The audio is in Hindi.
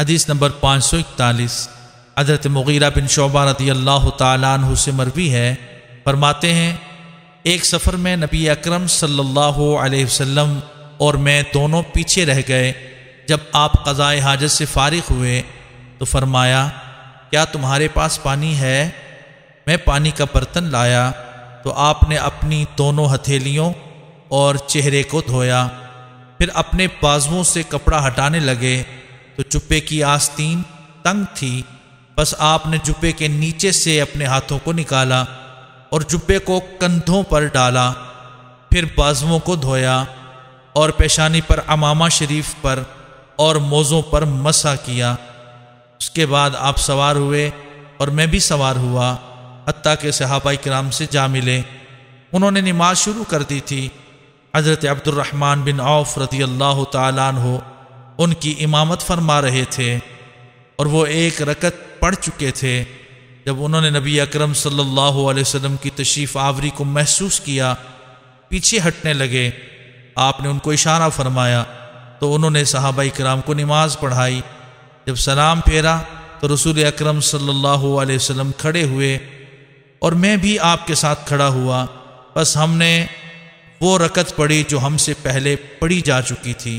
हदीस नंबर पाँच सौ इकतालीस हजरत मुगीरा बिन शोबा रदी अल्लाह तु से मरवी है फरमाते हैं एक सफ़र में नबी अकरम सल्लल्लाहु अलैहि वसल्लम और मैं दोनों पीछे रह गए जब आप कज़ाए हाजत से फारिग हुए तो फरमाया क्या तुम्हारे पास पानी है मैं पानी का बर्तन लाया तो आपने अपनी दोनों हथेलियों और चेहरे को धोया फिर अपने बाजुओं से कपड़ा हटाने लगे तो चुप्पे की आस्तीन तंग थी बस आपने चुप्पे के नीचे से अपने हाथों को निकाला और चुप्पे को कंधों पर डाला फिर बाजुओं को धोया और पेशानी पर अमामा शरीफ पर और मोज़ों पर मसा किया उसके बाद आप सवार हुए और मैं भी सवार हुआ हत्ता के सहाबा कराम से जा मिले उन्होंने नमाज शुरू कर दी थी हज़रत अब्दुलरहमान बिन औफ रदी अल्लाह तन उनकी इमामत फरमा रहे थे और वो एक रकत पढ़ चुके थे जब उन्होंने नबी अकरम सल्लल्लाहु अलैहि वसल्लम की तशरीफ़ आवरी को महसूस किया पीछे हटने लगे आपने उनको इशारा फरमाया तो उन्होंने सहाबा कराम को नमाज पढ़ाई जब सलाम फेरा तो रसूल अकरम सल्लल्लाहु अलैहि वसल्लम खड़े हुए और मैं भी आपके साथ खड़ा हुआ बस हमने वो रकत पढ़ी जो हमसे पहले पढ़ी जा चुकी थी